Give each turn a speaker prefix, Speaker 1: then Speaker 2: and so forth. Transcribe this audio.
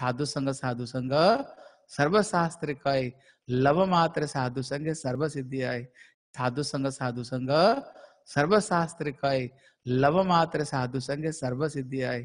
Speaker 1: साधु संग साधु संग सर्व शास्त्र कय लव मात्र साधु संग सर्व सिद्धि आय साधु संग साधु संग सर्व शास्त्र कय लव मात्र साधु संग सर्व सिद्धि आय